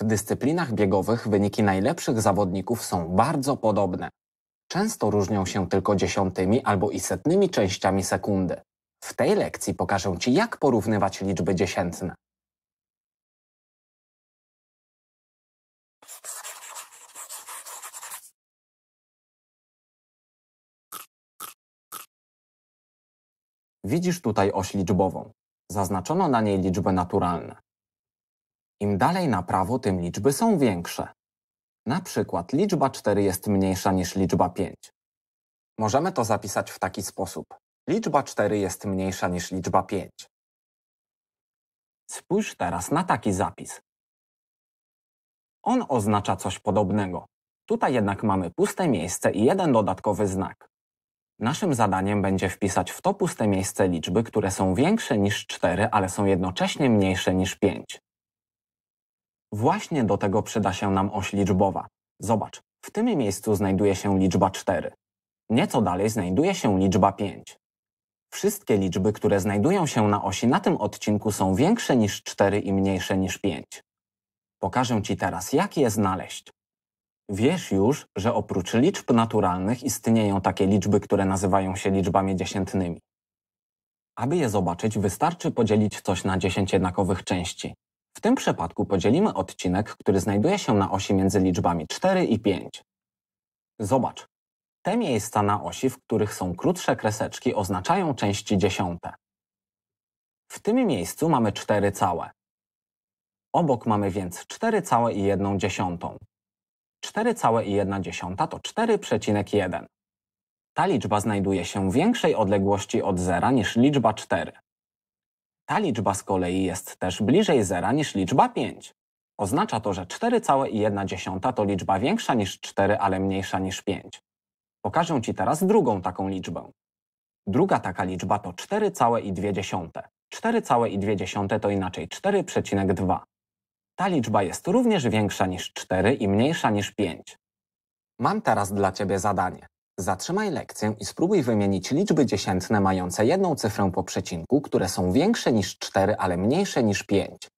W dyscyplinach biegowych wyniki najlepszych zawodników są bardzo podobne. Często różnią się tylko dziesiątymi albo i setnymi częściami sekundy. W tej lekcji pokażę Ci, jak porównywać liczby dziesiętne. Widzisz tutaj oś liczbową. Zaznaczono na niej liczby naturalne. Im dalej na prawo, tym liczby są większe. Na przykład liczba 4 jest mniejsza niż liczba 5. Możemy to zapisać w taki sposób. Liczba 4 jest mniejsza niż liczba 5. Spójrz teraz na taki zapis. On oznacza coś podobnego. Tutaj jednak mamy puste miejsce i jeden dodatkowy znak. Naszym zadaniem będzie wpisać w to puste miejsce liczby, które są większe niż 4, ale są jednocześnie mniejsze niż 5. Właśnie do tego przyda się nam oś liczbowa. Zobacz, w tym miejscu znajduje się liczba 4. Nieco dalej znajduje się liczba 5. Wszystkie liczby, które znajdują się na osi na tym odcinku są większe niż 4 i mniejsze niż 5. Pokażę Ci teraz, jak je znaleźć. Wiesz już, że oprócz liczb naturalnych istnieją takie liczby, które nazywają się liczbami dziesiętnymi. Aby je zobaczyć, wystarczy podzielić coś na 10 jednakowych części. W tym przypadku podzielimy odcinek, który znajduje się na osi między liczbami 4 i 5. Zobacz. Te miejsca na osi, w których są krótsze kreseczki, oznaczają części dziesiąte. W tym miejscu mamy 4 całe. Obok mamy więc 4 całe i 1 dziesiątą. 4 całe i 1 dziesiąta to 4,1. Ta liczba znajduje się w większej odległości od zera niż liczba 4. Ta liczba z kolei jest też bliżej zera niż liczba 5. Oznacza to, że 4,1 to liczba większa niż 4, ale mniejsza niż 5. Pokażę Ci teraz drugą taką liczbę. Druga taka liczba to 4,2. 4,2 to inaczej 4,2. Ta liczba jest również większa niż 4 i mniejsza niż 5. Mam teraz dla Ciebie zadanie. Zatrzymaj lekcję i spróbuj wymienić liczby dziesiętne mające jedną cyfrę po przecinku, które są większe niż 4, ale mniejsze niż 5.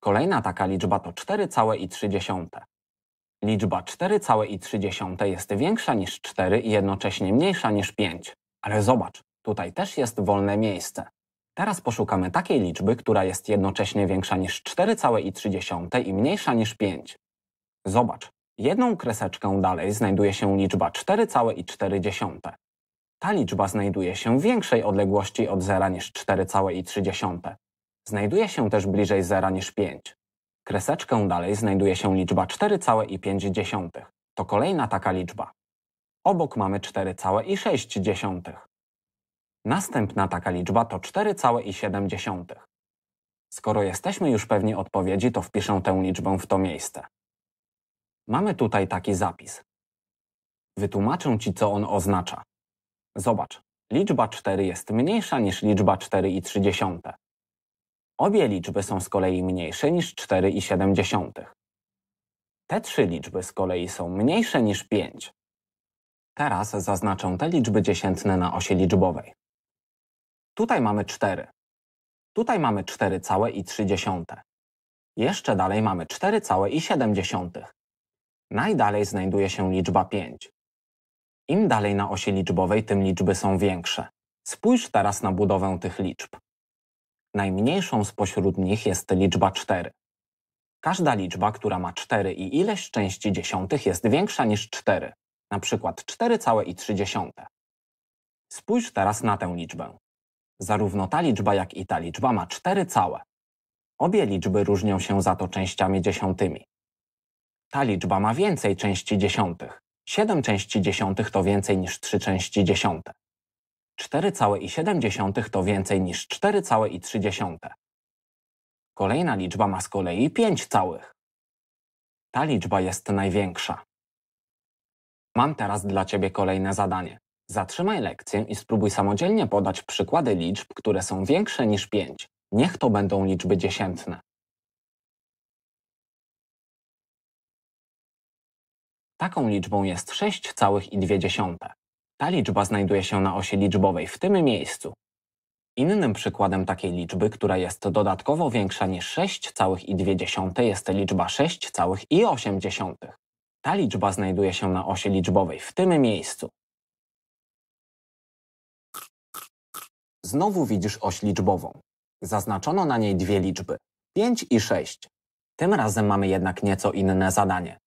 Kolejna taka liczba to 4 całe i 30. Liczba 4 całe i 30 jest większa niż 4 i jednocześnie mniejsza niż 5. Ale zobacz, tutaj też jest wolne miejsce. Teraz poszukamy takiej liczby, która jest jednocześnie większa niż 4 całe i 30 i mniejsza niż 5. Zobacz, jedną kreseczkę dalej znajduje się liczba 4,4. Ta liczba znajduje się w większej odległości od zera niż 4,3. Znajduje się też bliżej zera niż 5. Kreseczkę dalej znajduje się liczba 4,5. To kolejna taka liczba. Obok mamy 4,6. Następna taka liczba to 4,7. Skoro jesteśmy już pewni odpowiedzi, to wpiszę tę liczbę w to miejsce. Mamy tutaj taki zapis. Wytłumaczę Ci, co on oznacza. Zobacz, liczba 4 jest mniejsza niż liczba 4 i Obie liczby są z kolei mniejsze niż 4 i Te trzy liczby z kolei są mniejsze niż 5. Teraz zaznaczę te liczby dziesiętne na osi liczbowej. Tutaj mamy 4. Tutaj mamy 4 całe i 3 Jeszcze dalej mamy 4 całe i 7 Najdalej znajduje się liczba 5. Im dalej na osi liczbowej, tym liczby są większe. Spójrz teraz na budowę tych liczb. Najmniejszą spośród nich jest liczba 4. Każda liczba, która ma 4 i ileś części dziesiątych jest większa niż 4, na przykład 4 całe i 3 Spójrz teraz na tę liczbę. Zarówno ta liczba, jak i ta liczba ma 4 całe. Obie liczby różnią się za to częściami dziesiątymi. Ta liczba ma więcej części dziesiątych. 7 części dziesiątych to więcej niż 3 części dziesiąte. 4,7 to więcej niż 4,3. Kolejna liczba ma z kolei 5 całych. Ta liczba jest największa. Mam teraz dla Ciebie kolejne zadanie. Zatrzymaj lekcję i spróbuj samodzielnie podać przykłady liczb, które są większe niż 5. Niech to będą liczby dziesiętne. Taką liczbą jest 6,2. Ta liczba znajduje się na osi liczbowej w tym miejscu. Innym przykładem takiej liczby, która jest dodatkowo większa niż 6,2 jest liczba 6,8. Ta liczba znajduje się na osi liczbowej w tym miejscu. Znowu widzisz oś liczbową. Zaznaczono na niej dwie liczby, 5 i 6. Tym razem mamy jednak nieco inne zadanie.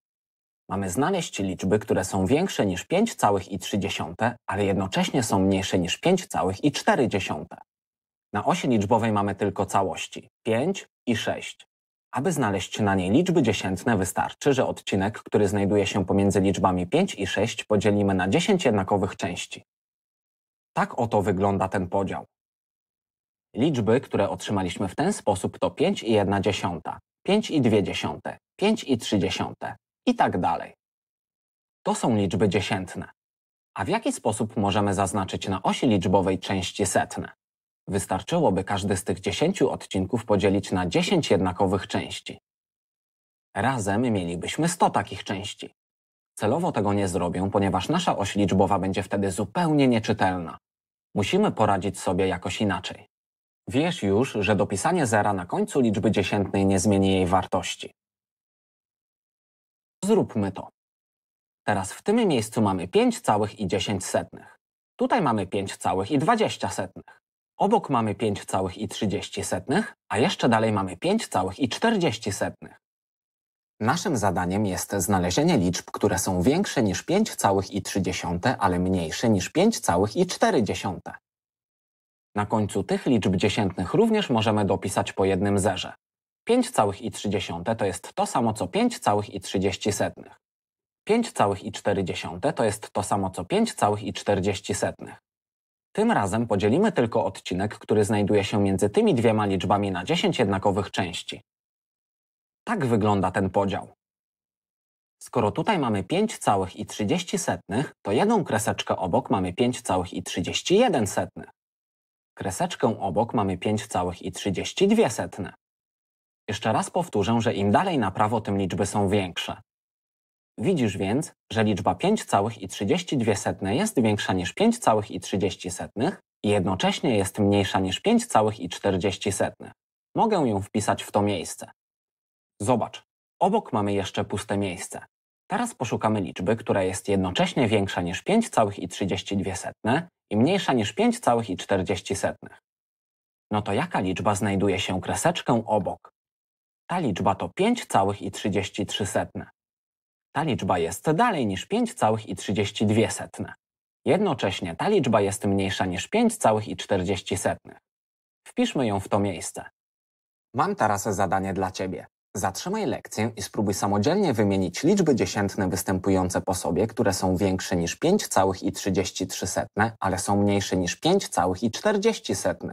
Mamy znaleźć liczby, które są większe niż 5,3, ale jednocześnie są mniejsze niż 5,4. Na osi liczbowej mamy tylko całości 5 i 6. Aby znaleźć na niej liczby dziesiętne, wystarczy, że odcinek, który znajduje się pomiędzy liczbami 5 i 6, podzielimy na 10 jednakowych części. Tak oto wygląda ten podział. Liczby, które otrzymaliśmy w ten sposób to 5 i 1 dziesiąta, 5 i 2 dziesiąte, 5 i 3 dziesiąte, i tak dalej. To są liczby dziesiętne. A w jaki sposób możemy zaznaczyć na osi liczbowej części setne? Wystarczyłoby każdy z tych dziesięciu odcinków podzielić na dziesięć jednakowych części. Razem mielibyśmy 100 takich części. Celowo tego nie zrobię, ponieważ nasza oś liczbowa będzie wtedy zupełnie nieczytelna. Musimy poradzić sobie jakoś inaczej. Wiesz już, że dopisanie zera na końcu liczby dziesiętnej nie zmieni jej wartości. Zróbmy to. Teraz w tym miejscu mamy 5 całych i 10 Tutaj mamy 5 całych i 20 Obok mamy 5 całych i 30 a jeszcze dalej mamy 5 całych i 40 Naszym zadaniem jest znalezienie liczb, które są większe niż 5,3, ale mniejsze niż 5,4. Na końcu tych liczb dziesiętnych również możemy dopisać po jednym zerze. 5,3 to jest to samo co 5,30. 5,4 to jest to samo co 5,40. Tym razem podzielimy tylko odcinek, który znajduje się między tymi dwiema liczbami na 10 jednakowych części. Tak wygląda ten podział. Skoro tutaj mamy 5,30, to jedną kreseczkę obok mamy 5,31. Kreseczkę obok mamy 5,32. Jeszcze raz powtórzę, że im dalej na prawo, tym liczby są większe. Widzisz więc, że liczba 5,32 jest większa niż 5,30 i jednocześnie jest mniejsza niż 5,40. Mogę ją wpisać w to miejsce. Zobacz, obok mamy jeszcze puste miejsce. Teraz poszukamy liczby, która jest jednocześnie większa niż 5,32 i mniejsza niż 5,40. No to jaka liczba znajduje się kreseczkę obok? Ta liczba to 5,33. Ta liczba jest dalej niż 5,32. Jednocześnie ta liczba jest mniejsza niż 5,40. Wpiszmy ją w to miejsce. Mam teraz zadanie dla Ciebie. Zatrzymaj lekcję i spróbuj samodzielnie wymienić liczby dziesiętne występujące po sobie, które są większe niż 5,33, ale są mniejsze niż 5,40.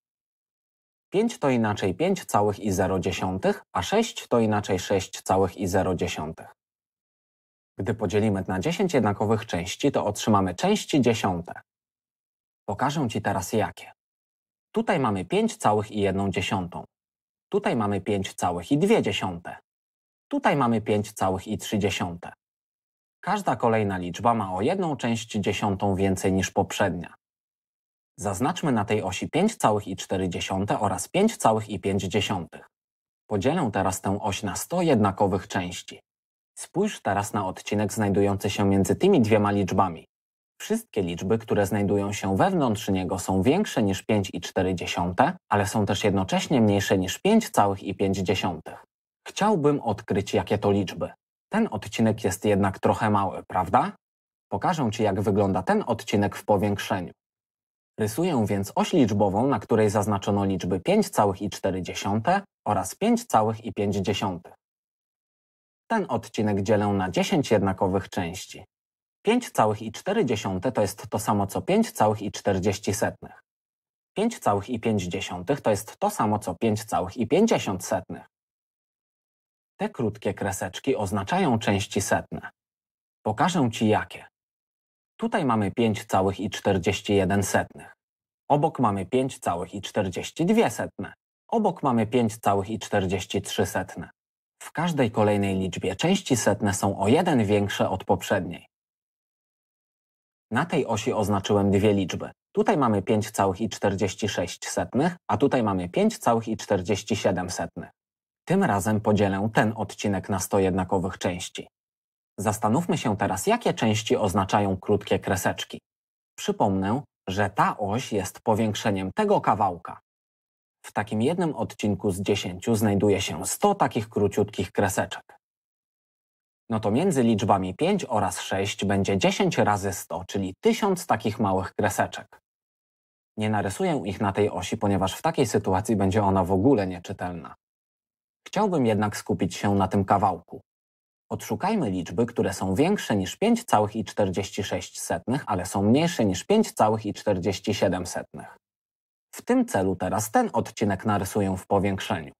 5 to inaczej całych i dziesiątych, a 6 to inaczej całych i dziesiątych. Gdy podzielimy na 10 jednakowych części, to otrzymamy części dziesiąte. Pokażę Ci teraz jakie. Tutaj mamy całych i dziesiątą. Tutaj mamy całych i dziesiąte. Tutaj mamy całych i dziesiąte. Każda kolejna liczba ma o jedną część dziesiątą więcej niż poprzednia. Zaznaczmy na tej osi 5,4 oraz 5,5. Podzielę teraz tę oś na 100 jednakowych części. Spójrz teraz na odcinek znajdujący się między tymi dwiema liczbami. Wszystkie liczby, które znajdują się wewnątrz niego są większe niż 5,4, ale są też jednocześnie mniejsze niż 5,5. Chciałbym odkryć, jakie to liczby. Ten odcinek jest jednak trochę mały, prawda? Pokażę Ci, jak wygląda ten odcinek w powiększeniu. Rysuję więc oś liczbową, na której zaznaczono liczby 5,4 oraz 5,5. Ten odcinek dzielę na 10 jednakowych części. 5,4 to jest to samo co 5,40. 5,5 to jest to samo co setnych. Te krótkie kreseczki oznaczają części setne. Pokażę Ci jakie. Tutaj mamy 5,41 setnych. Obok mamy 5,42 setne. Obok mamy 5,43 setne. W każdej kolejnej liczbie części setne są o jeden większe od poprzedniej. Na tej osi oznaczyłem dwie liczby. Tutaj mamy 5,46 setnych, a tutaj mamy 5,47 setnych. Tym razem podzielę ten odcinek na 100 jednakowych części. Zastanówmy się teraz, jakie części oznaczają krótkie kreseczki. Przypomnę, że ta oś jest powiększeniem tego kawałka. W takim jednym odcinku z 10 znajduje się 100 takich króciutkich kreseczek. No to między liczbami 5 oraz 6 będzie 10 razy 100, czyli 1000 takich małych kreseczek. Nie narysuję ich na tej osi, ponieważ w takiej sytuacji będzie ona w ogóle nieczytelna. Chciałbym jednak skupić się na tym kawałku. Odszukajmy liczby, które są większe niż 5,46, ale są mniejsze niż 5,47. W tym celu teraz ten odcinek narysuję w powiększeniu.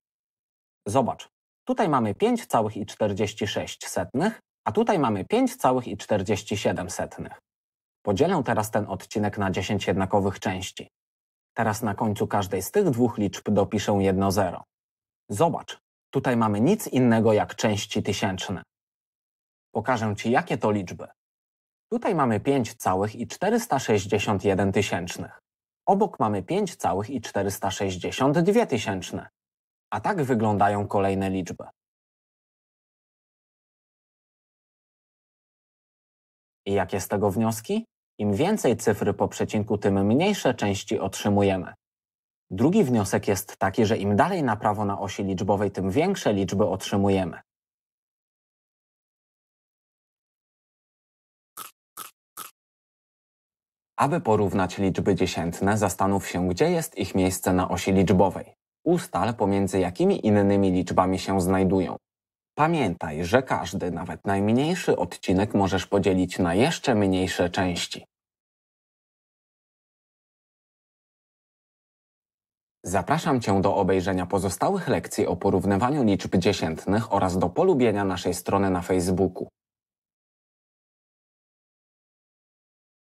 Zobacz, tutaj mamy 5,46, a tutaj mamy 5,47. Podzielę teraz ten odcinek na 10 jednakowych części. Teraz na końcu każdej z tych dwóch liczb dopiszę jedno zero. Zobacz, tutaj mamy nic innego jak części tysięczne. Pokażę Ci, jakie to liczby. Tutaj mamy 5 całych i 461 tysięcznych. Obok mamy 5 całych i 462 tysięczne. A tak wyglądają kolejne liczby. I jakie z tego wnioski? Im więcej cyfry po przecinku, tym mniejsze części otrzymujemy. Drugi wniosek jest taki, że im dalej na prawo na osi liczbowej, tym większe liczby otrzymujemy. Aby porównać liczby dziesiętne, zastanów się, gdzie jest ich miejsce na osi liczbowej. Ustal, pomiędzy jakimi innymi liczbami się znajdują. Pamiętaj, że każdy, nawet najmniejszy odcinek możesz podzielić na jeszcze mniejsze części. Zapraszam Cię do obejrzenia pozostałych lekcji o porównywaniu liczb dziesiętnych oraz do polubienia naszej strony na Facebooku.